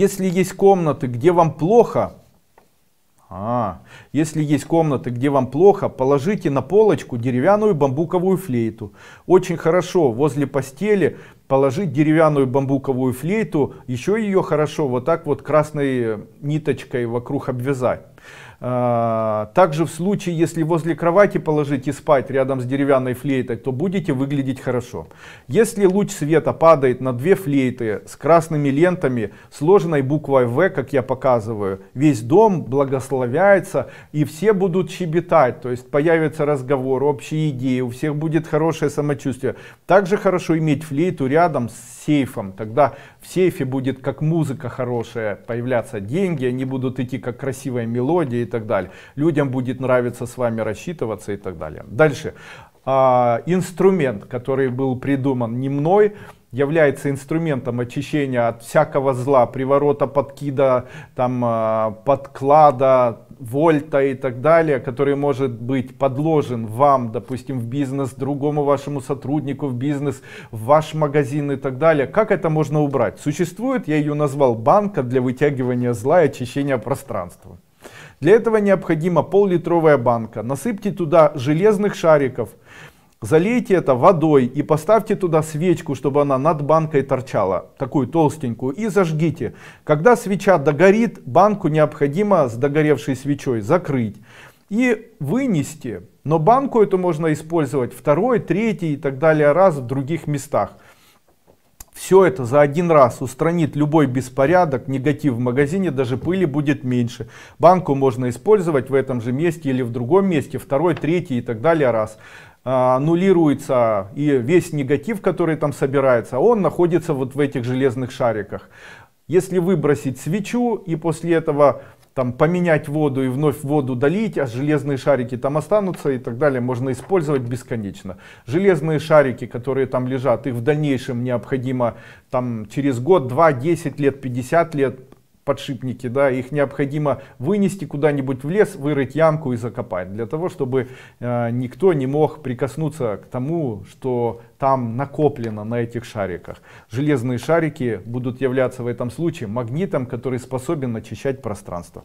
Если есть комнаты, где вам плохо, а, если есть комнаты, где вам плохо, положите на полочку деревянную бамбуковую флейту. Очень хорошо возле постели положить деревянную бамбуковую флейту, еще ее хорошо вот так вот красной ниточкой вокруг обвязать. А, также в случае, если возле кровати положить и спать рядом с деревянной флейтой, то будете выглядеть хорошо. Если луч света падает на две флейты с красными лентами, сложенной буквой В, как я показываю, весь дом благословляется и все будут щебетать, то есть появится разговор, общие идеи, у всех будет хорошее самочувствие. Также хорошо иметь флейту рядом с сейфом, тогда в сейфе будет как музыка хорошая появляться деньги, они будут идти как красивая мелодия так далее. Людям будет нравиться с вами рассчитываться и так далее. Дальше. А, инструмент, который был придуман не мной, является инструментом очищения от всякого зла, приворота, подкида, там, а, подклада, вольта и так далее, который может быть подложен вам, допустим, в бизнес, другому вашему сотруднику в бизнес, в ваш магазин и так далее. Как это можно убрать? Существует, я ее назвал, банка для вытягивания зла и очищения пространства. Для этого необходима пол-литровая банка. Насыпьте туда железных шариков, залейте это водой и поставьте туда свечку, чтобы она над банкой торчала, такую толстенькую, и зажгите. Когда свеча догорит, банку необходимо с догоревшей свечой закрыть и вынести. Но банку эту можно использовать второй, третий и так далее раз в других местах. Все это за один раз устранит любой беспорядок, негатив в магазине, даже пыли будет меньше. Банку можно использовать в этом же месте или в другом месте, второй, третий и так далее раз. А, аннулируется и весь негатив, который там собирается, он находится вот в этих железных шариках. Если выбросить свечу и после этого там поменять воду и вновь воду долить, а железные шарики там останутся и так далее, можно использовать бесконечно. Железные шарики, которые там лежат, их в дальнейшем необходимо там через год, два, десять лет, пятьдесят лет подшипники, да, их необходимо вынести куда-нибудь в лес, вырыть ямку и закопать, для того, чтобы э, никто не мог прикоснуться к тому, что там накоплено на этих шариках. Железные шарики будут являться в этом случае магнитом, который способен очищать пространство.